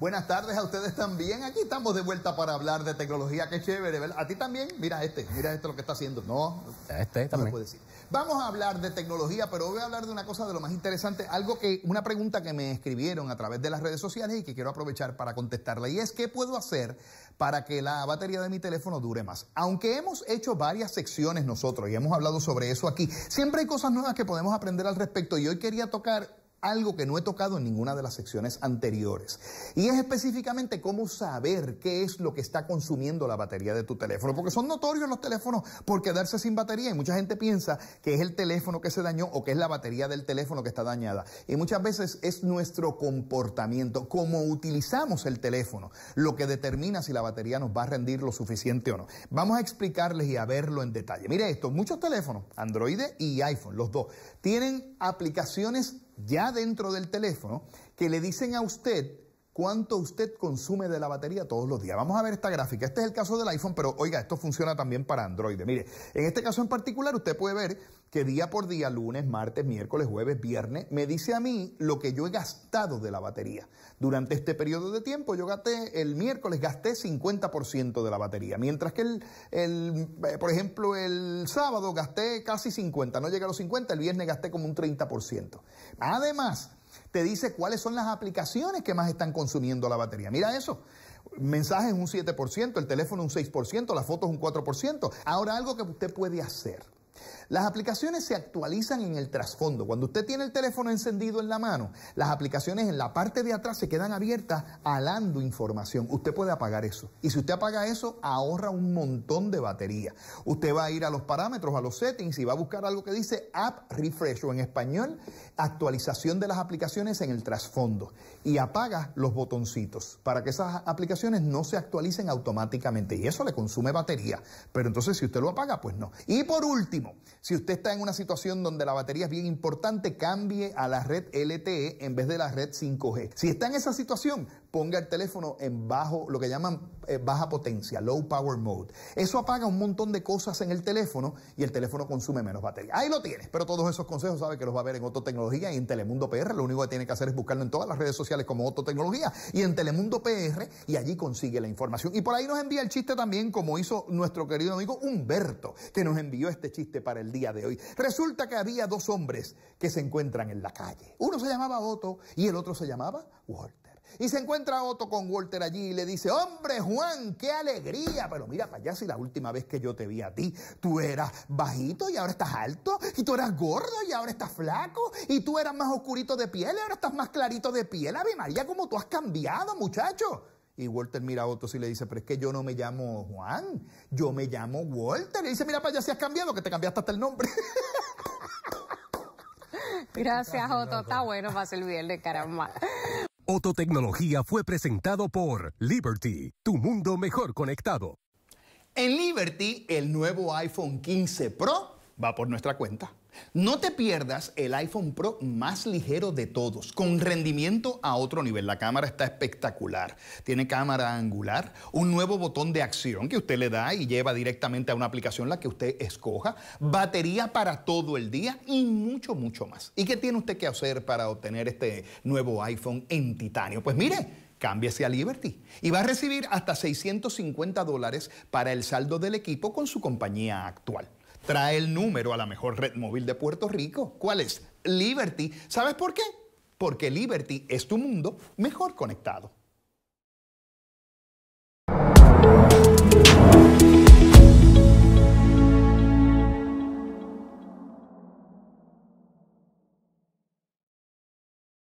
Buenas tardes a ustedes también. Aquí estamos de vuelta para hablar de tecnología. Qué chévere, ¿verdad? A ti también. Mira este, mira este lo que está haciendo. No, este también. Vamos a hablar de tecnología, pero voy a hablar de una cosa de lo más interesante. Algo que, una pregunta que me escribieron a través de las redes sociales y que quiero aprovechar para contestarla. Y es, ¿qué puedo hacer para que la batería de mi teléfono dure más? Aunque hemos hecho varias secciones nosotros y hemos hablado sobre eso aquí, siempre hay cosas nuevas que podemos aprender al respecto. Y hoy quería tocar algo que no he tocado en ninguna de las secciones anteriores. Y es específicamente cómo saber qué es lo que está consumiendo la batería de tu teléfono. Porque son notorios los teléfonos por quedarse sin batería. Y mucha gente piensa que es el teléfono que se dañó o que es la batería del teléfono que está dañada. Y muchas veces es nuestro comportamiento, cómo utilizamos el teléfono, lo que determina si la batería nos va a rendir lo suficiente o no. Vamos a explicarles y a verlo en detalle. Mire esto, muchos teléfonos, Android y iPhone, los dos, tienen aplicaciones ya dentro del teléfono que le dicen a usted cuánto usted consume de la batería todos los días. Vamos a ver esta gráfica. Este es el caso del iPhone, pero oiga, esto funciona también para Android. Mire, en este caso en particular usted puede ver que día por día, lunes, martes, miércoles, jueves, viernes, me dice a mí lo que yo he gastado de la batería. Durante este periodo de tiempo yo gasté, el miércoles gasté 50% de la batería, mientras que el, eh, por ejemplo, el sábado gasté casi 50, no llega a los 50, el viernes gasté como un 30%. Además, te dice cuáles son las aplicaciones que más están consumiendo la batería. Mira eso. Mensajes un 7%, el teléfono un 6%, las fotos un 4%. Ahora algo que usted puede hacer las aplicaciones se actualizan en el trasfondo. Cuando usted tiene el teléfono encendido en la mano, las aplicaciones en la parte de atrás se quedan abiertas alando información. Usted puede apagar eso. Y si usted apaga eso, ahorra un montón de batería. Usted va a ir a los parámetros, a los settings y va a buscar algo que dice App Refresh o en español, actualización de las aplicaciones en el trasfondo. Y apaga los botoncitos para que esas aplicaciones no se actualicen automáticamente. Y eso le consume batería. Pero entonces si usted lo apaga, pues no. Y por último, si usted está en una situación donde la batería es bien importante, cambie a la red LTE en vez de la red 5G. Si está en esa situación, ponga el teléfono en bajo, lo que llaman eh, baja potencia, low power mode. Eso apaga un montón de cosas en el teléfono y el teléfono consume menos batería. Ahí lo tienes, pero todos esos consejos sabe que los va a ver en Otto Tecnología y en Telemundo PR. Lo único que tiene que hacer es buscarlo en todas las redes sociales como Otto y en Telemundo PR y allí consigue la información. Y por ahí nos envía el chiste también como hizo nuestro querido amigo Humberto, que nos envió este chiste para el día de hoy. Resulta que había dos hombres que se encuentran en la calle. Uno se llamaba Otto y el otro se llamaba Walter. Y se encuentra Otto con Walter allí y le dice, hombre Juan, qué alegría. Pero mira para allá si la última vez que yo te vi a ti, tú eras bajito y ahora estás alto. Y tú eras gordo y ahora estás flaco. Y tú eras más oscurito de piel y ahora estás más clarito de piel. Ave María, como tú has cambiado, muchacho. Y Walter mira a Otto y le dice, pero es que yo no me llamo Juan, yo me llamo Walter. Y dice, mira, para ya si has cambiado, que te cambiaste hasta el nombre. Gracias, Otto. Está bueno para ser de caramba. Otto Tecnología fue presentado por Liberty, tu mundo mejor conectado. En Liberty, el nuevo iPhone 15 Pro va por nuestra cuenta. No te pierdas el iPhone Pro más ligero de todos, con rendimiento a otro nivel. La cámara está espectacular. Tiene cámara angular, un nuevo botón de acción que usted le da y lleva directamente a una aplicación la que usted escoja, batería para todo el día y mucho, mucho más. ¿Y qué tiene usted que hacer para obtener este nuevo iPhone en titanio? Pues mire, cámbiese a Liberty y va a recibir hasta 650 dólares para el saldo del equipo con su compañía actual trae el número a la mejor red móvil de Puerto Rico. ¿Cuál es? Liberty. ¿Sabes por qué? Porque Liberty es tu mundo mejor conectado.